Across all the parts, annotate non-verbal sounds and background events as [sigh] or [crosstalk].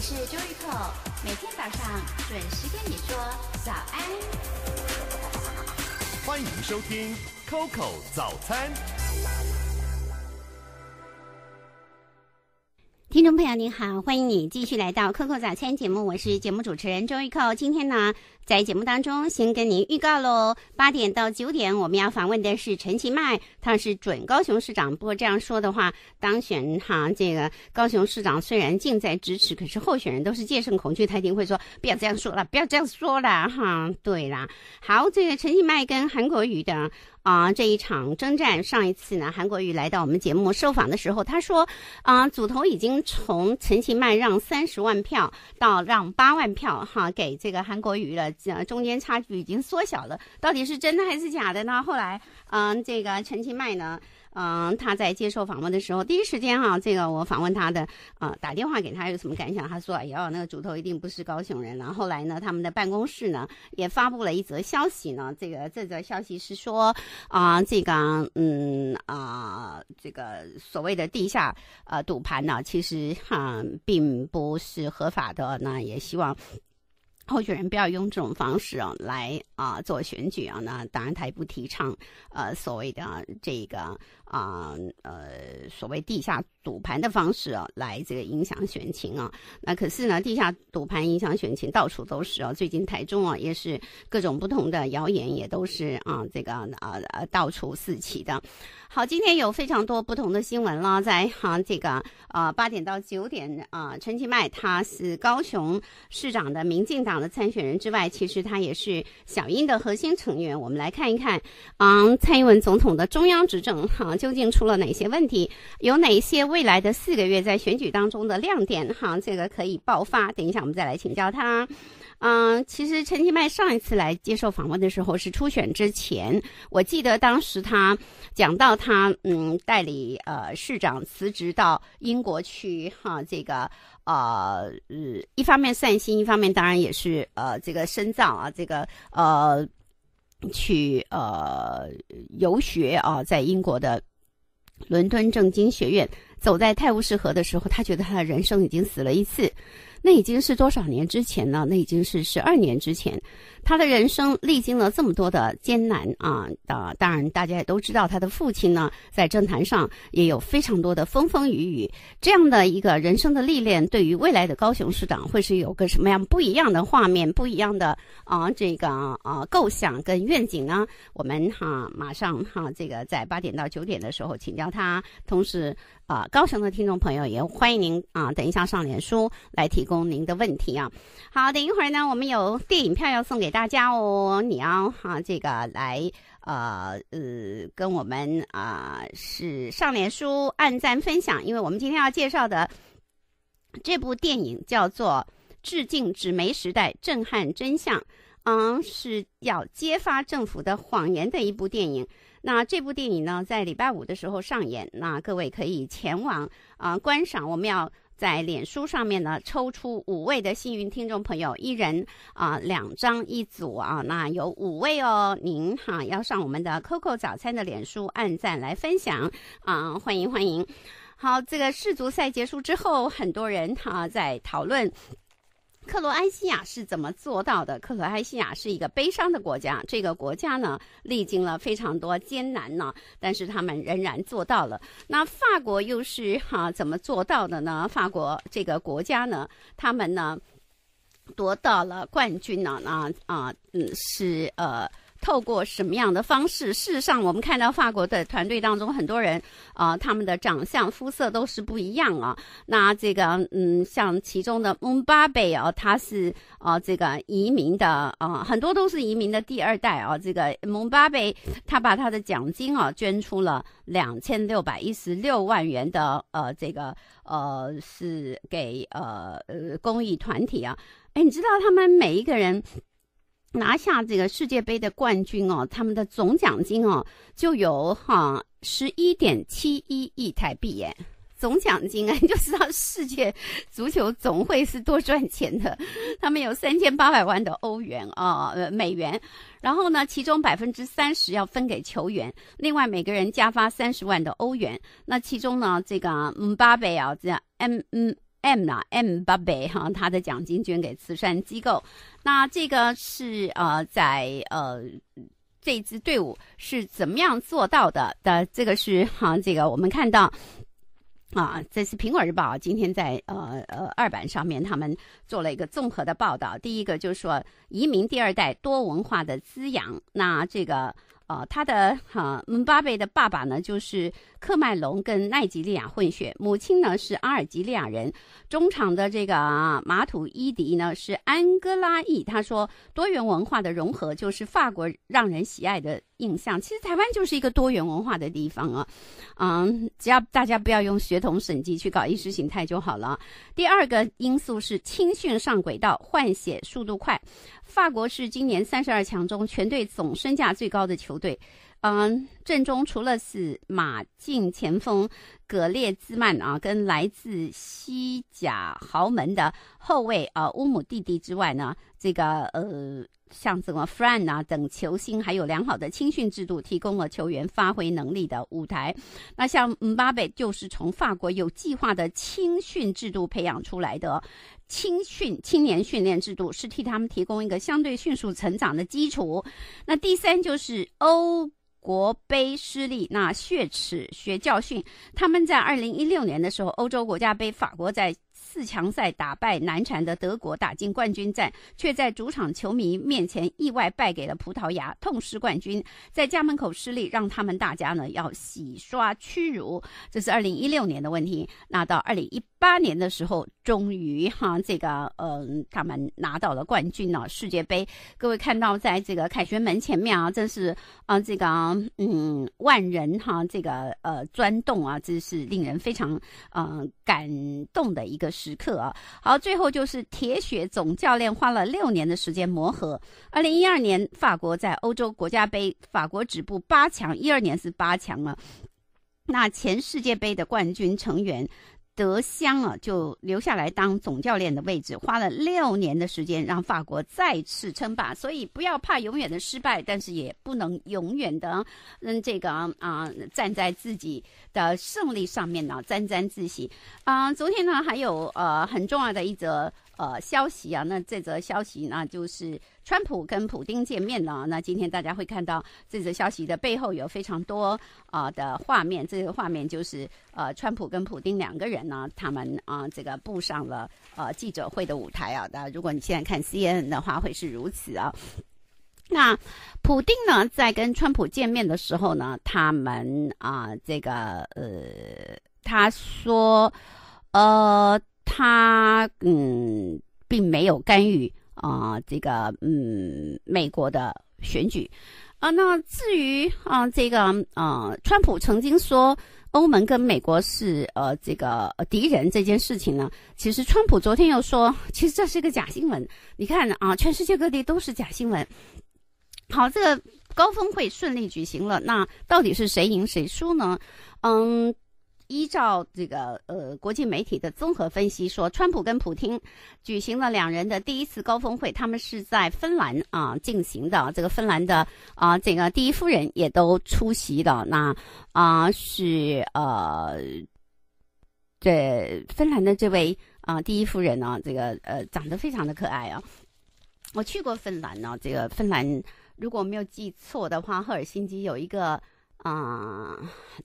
我是周玉蔻，每天早上准时跟你说早安。欢迎收听 COCO 早餐。听众朋友您好，欢迎你继续来到 COCO 早餐节目，我是节目主持人周玉蔻，今天呢。在节目当中，先跟您预告喽，八点到九点我们要访问的是陈其迈，他是准高雄市长。不过这样说的话，当选哈，这个高雄市长虽然近在咫尺，可是候选人都是戒慎恐惧，他一定会说不要这样说了，不要这样说了哈。对啦，好，这个陈其迈跟韩国瑜的啊这一场征战，上一次呢韩国瑜来到我们节目受访的时候，他说，啊，组头已经从陈其迈让三十万票到让八万票哈给这个韩国瑜了。中间差距已经缩小了，到底是真的还是假的呢？后来，嗯，这个陈清迈呢，嗯，他在接受访问的时候，第一时间哈，这个我访问他的，呃，打电话给他有什么感想？他说：“哎呀，那个主头一定不是高雄人。”然后后来呢，他们的办公室呢，也发布了一则消息呢，这个这则消息是说，啊，这个，嗯啊，这个所谓的地下呃赌盘呢，其实哈并不是合法的。那也希望。候选人不要用这种方式啊，来啊做选举啊。那当然，他也不提倡，呃，所谓的这个。啊，呃，所谓地下赌盘的方式啊，来这个影响选情啊，那可是呢，地下赌盘影响选情到处都是啊。最近台中啊，也是各种不同的谣言也都是啊，这个啊啊到处四起的。好，今天有非常多不同的新闻啦，在哈这个啊八点到九点啊，陈其迈他是高雄市长的民进党的参选人之外，其实他也是小英的核心成员。我们来看一看，嗯，蔡英文总统的中央执政哈。究竟出了哪些问题？有哪些未来的四个月在选举当中的亮点？哈，这个可以爆发。等一下，我们再来请教他。嗯，其实陈其迈上一次来接受访问的时候是初选之前，我记得当时他讲到他，嗯，代理呃市长辞职到英国去，哈，这个呃，一方面散心，一方面当然也是呃，这个深造啊，这个呃，去呃游学啊，在英国的。伦敦政经学院，走在泰晤士河的时候，他觉得他的人生已经死了一次。那已经是多少年之前呢？那已经是十二年之前，他的人生历经了这么多的艰难啊！的当然，大家也都知道，他的父亲呢，在政坛上也有非常多的风风雨雨。这样的一个人生的历练，对于未来的高雄市长，会是有个什么样不一样的画面、不一样的啊这个啊构想跟愿景呢？我们哈马上哈这个在八点到九点的时候请教他，同时。啊，高雄的听众朋友也欢迎您啊，等一下上脸书来提供您的问题啊。好，等一会儿呢，我们有电影票要送给大家哦，你要哈这个来呃呃跟我们啊是上脸书按赞分享，因为我们今天要介绍的这部电影叫做《致敬纸媒时代》，震撼真相。嗯，是要揭发政府的谎言的一部电影。那这部电影呢，在礼拜五的时候上演。那各位可以前往啊观赏。我们要在脸书上面呢，抽出五位的幸运听众朋友，一人啊两张一组啊。那有五位哦，您哈要上我们的 Coco 早餐的脸书按赞来分享啊，欢迎欢迎。好，这个世足赛结束之后，很多人哈在讨论。克罗埃西亚是怎么做到的？克罗埃西亚是一个悲伤的国家，这个国家呢，历经了非常多艰难呢，但是他们仍然做到了。那法国又是哈怎么做到的呢？法国这个国家呢，他们呢夺到了冠军呢？那啊嗯是呃。透过什么样的方式？事实上，我们看到法国的团队当中很多人啊，他们的长相、肤色都是不一样啊。那这个嗯，像其中的蒙巴贝啊，他是啊这个移民的啊，很多都是移民的第二代啊。这个蒙巴贝，他把他的奖金啊捐出了两千六百一十六万元的呃这个呃是给呃呃公益团体啊。哎，你知道他们每一个人？拿下这个世界杯的冠军哦，他们的总奖金哦就有哈十一点七一亿台币哎，总奖金啊 [laughs] 你就知道世界足球总会是多赚钱的，他们有三千八百万的欧元啊呃美元，然后呢其中百分之三十要分给球员，另外每个人加发三十万的欧元，那其中呢这个姆巴佩啊这样嗯嗯。M 啦 m 八百哈，他的奖金捐给慈善机构。那这个是呃，在呃这支队伍是怎么样做到的？的这个是哈，这个我们看到啊，这是苹果日报今天在呃呃二版上面他们做了一个综合的报道。第一个就是说移民第二代多文化的滋养。那这个。呃，他的哈姆巴贝的爸爸呢，就是克麦隆跟奈及利亚混血，母亲呢是阿尔及利亚人。中场的这个啊、马土伊迪呢是安哥拉裔。他说，多元文化的融合就是法国让人喜爱的印象。其实台湾就是一个多元文化的地方啊，嗯，只要大家不要用血统审计去搞意识形态就好了。第二个因素是青训上轨道，换血速度快。法国是今年三十二强中全队总身价最高的球。对，嗯，阵中除了是马竞前锋，格列兹曼啊，跟来自西甲豪门的后卫啊乌姆弟弟之外呢，这个呃。像什么 Fren 呐等球星，还有良好的青训制度，提供了球员发挥能力的舞台。那像 m b 佩就是从法国有计划的青训制度培养出来的，青训青年训练制度是替他们提供一个相对迅速成长的基础。那第三就是欧国杯失利，那血耻学教训。他们在二零一六年的时候，欧洲国家杯法国在。四强赛打败难缠的德国，打进冠军战，却在主场球迷面前意外败给了葡萄牙，痛失冠军。在家门口失利，让他们大家呢要洗刷屈辱。这是二零一六年的问题。那到二零一。八年的时候，终于哈这个嗯，他们拿到了冠军了世界杯。各位看到在这个凯旋门前面啊，真是啊，这个嗯万人哈这个呃钻洞啊，这是令人非常嗯感动的一个时刻啊。好，最后就是铁血总教练花了六年的时间磨合。二零一二年，法国在欧洲国家杯，法国止步八强。一二年是八强啊。那前世界杯的冠军成员。德香啊，就留下来当总教练的位置，花了六年的时间，让法国再次称霸。所以不要怕永远的失败，但是也不能永远的，嗯，这个啊，站在自己的胜利上面呢，沾沾自喜。啊，昨天呢还有呃，很重要的一则。呃，消息啊，那这则消息呢，就是川普跟普京见面了。那今天大家会看到这则消息的背后有非常多啊的画面，这个画面就是呃，川普跟普丁两个人呢，他们啊这个步上了呃记者会的舞台啊。那如果你现在看 C N 的话，会是如此啊。那普丁呢，在跟川普见面的时候呢，他们啊这个呃，他说呃。他嗯，并没有干预啊，这个嗯，美国的选举，啊，那至于啊，这个啊，川普曾经说欧盟跟美国是呃，这个敌人这件事情呢，其实川普昨天又说，其实这是一个假新闻。你看啊，全世界各地都是假新闻。好，这个高峰会顺利举行了，那到底是谁赢谁输呢？嗯。依照这个呃国际媒体的综合分析说，川普跟普京举行了两人的第一次高峰会，他们是在芬兰啊进行的。这个芬兰的啊这个第一夫人也都出席的。那啊是呃这芬兰的这位啊第一夫人呢，这个呃长得非常的可爱啊。我去过芬兰呢，这个芬兰如果没有记错的话，赫尔辛基有一个。啊，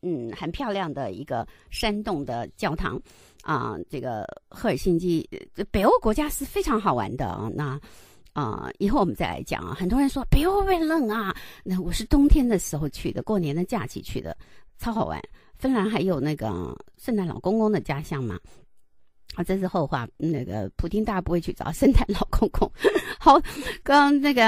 嗯，很漂亮的一个山洞的教堂，啊，这个赫尔辛基，这北欧国家是非常好玩的啊。那啊，以后我们再来讲啊。很多人说北欧会冷啊，那我是冬天的时候去的，过年的假期去的，超好玩。芬兰还有那个圣诞老公公的家乡嘛。啊，这是后话。那个普京，大不会去找圣诞老公公。好，跟那个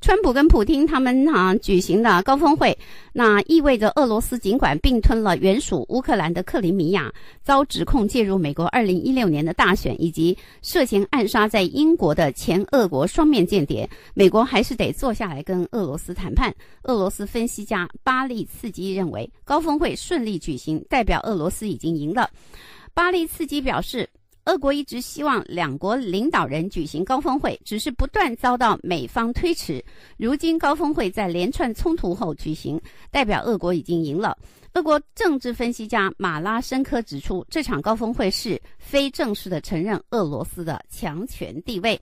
川普跟普京他们啊举行的高峰会，那意味着俄罗斯尽管并吞了原属乌克兰的克里米亚，遭指控介入美国二零一六年的大选，以及涉嫌暗杀在英国的前俄国双面间谍，美国还是得坐下来跟俄罗斯谈判。俄罗斯分析家巴利茨基认为，高峰会顺利举行，代表俄罗斯已经赢了。巴利茨基表示。俄国一直希望两国领导人举行高峰会，只是不断遭到美方推迟。如今高峰会在连串冲突后举行，代表俄国已经赢了。俄国政治分析家马拉申科指出，这场高峰会是非正式的承认俄罗斯的强权地位。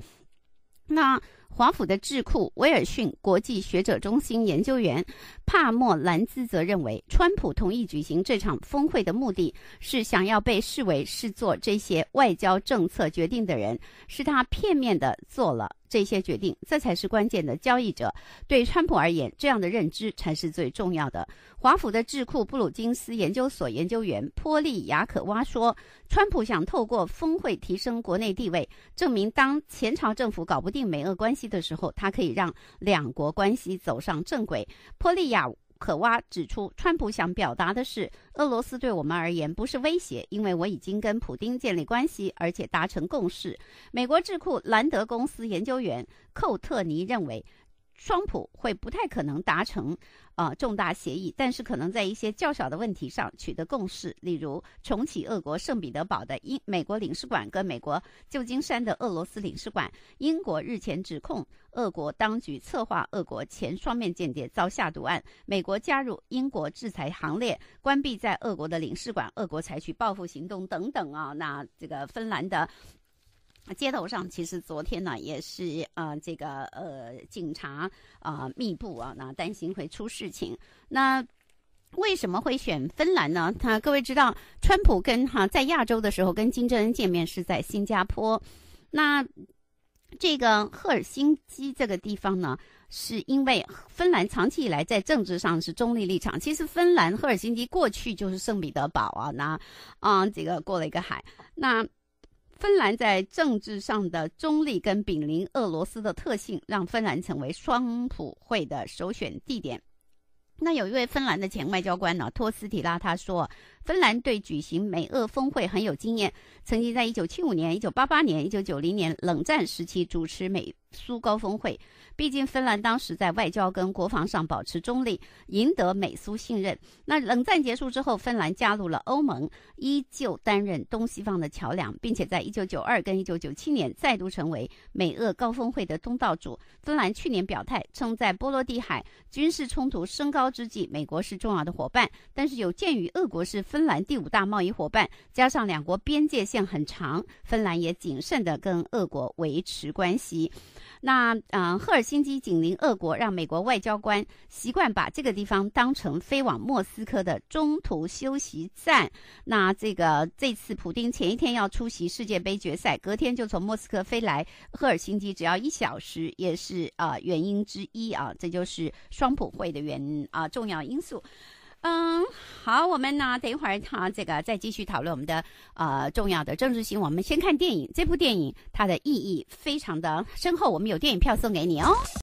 那。华府的智库威尔逊国际学者中心研究员帕莫兰兹则认为，川普同意举行这场峰会的目的是想要被视为是做这些外交政策决定的人，是他片面的做了。这些决定，这才是关键的。交易者对川普而言，这样的认知才是最重要的。华府的智库布鲁金斯研究所研究员波利亚可瓦说，川普想透过峰会提升国内地位，证明当前朝政府搞不定美俄关系的时候，他可以让两国关系走上正轨。波利亚。可蛙指出，川普想表达的是，俄罗斯对我们而言不是威胁，因为我已经跟普京建立关系，而且达成共识。美国智库兰德公司研究员寇特尼认为。川普会不太可能达成，呃，重大协议，但是可能在一些较小的问题上取得共识，例如重启俄国圣彼得堡的英美国领事馆跟美国旧金山的俄罗斯领事馆。英国日前指控俄国当局策划俄国前双面间谍遭下毒案，美国加入英国制裁行列，关闭在俄国的领事馆，俄国采取报复行动等等啊。那这个芬兰的。街头上其实昨天呢也是呃这个呃警察啊密布啊，那担心会出事情。那为什么会选芬兰呢？他各位知道，川普跟哈在亚洲的时候跟金正恩见面是在新加坡。那这个赫尔辛基这个地方呢，是因为芬兰长期以来在政治上是中立立场。其实芬兰赫尔辛基过去就是圣彼得堡啊，那嗯这个过了一个海那。芬兰在政治上的中立跟濒临俄罗斯的特性，让芬兰成为双普会的首选地点。那有一位芬兰的前外交官呢，托斯提拉，他说。芬兰对举行美俄峰会很有经验，曾经在一九七五年、一九八八年、一九九零年冷战时期主持美苏高峰会。毕竟芬兰当时在外交跟国防上保持中立，赢得美苏信任。那冷战结束之后，芬兰加入了欧盟，依旧担任东西方的桥梁，并且在一九九二跟一九九七年再度成为美俄高峰会的东道主。芬兰去年表态称，在波罗的海军事冲突升高之际，美国是重要的伙伴，但是有鉴于俄国是芬兰第五大贸易伙伴，加上两国边界线很长，芬兰也谨慎的跟俄国维持关系。那啊，赫尔辛基紧邻俄国，让美国外交官习惯把这个地方当成飞往莫斯科的中途休息站。那这个这次普京前一天要出席世界杯决赛，隔天就从莫斯科飞来赫尔辛基，只要一小时，也是啊原因之一啊，这就是双普会的原啊重要因素。嗯，好，我们呢，等一会儿，他这个再继续讨论我们的呃重要的政治性。我们先看电影，这部电影它的意义非常的深厚，我们有电影票送给你哦。